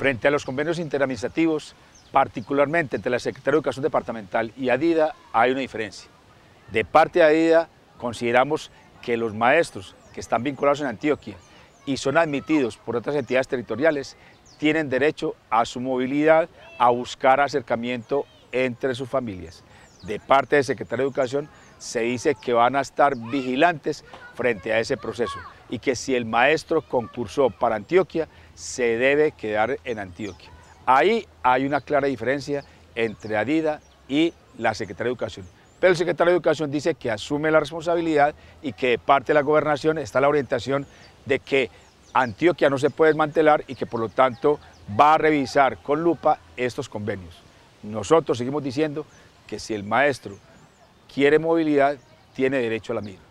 Frente a los convenios interadministrativos, particularmente entre la Secretaría de Educación Departamental y ADIDA, hay una diferencia. De parte de ADIDA, consideramos que los maestros que están vinculados en Antioquia y son admitidos por otras entidades territoriales tienen derecho a su movilidad, a buscar acercamiento entre sus familias de parte del secretario de Educación, se dice que van a estar vigilantes frente a ese proceso y que si el maestro concursó para Antioquia, se debe quedar en Antioquia. Ahí hay una clara diferencia entre Adida y la Secretaría de Educación. Pero el secretario de Educación dice que asume la responsabilidad y que de parte de la gobernación está la orientación de que Antioquia no se puede desmantelar y que por lo tanto va a revisar con lupa estos convenios. Nosotros seguimos diciendo que si el maestro quiere movilidad, tiene derecho a la misma.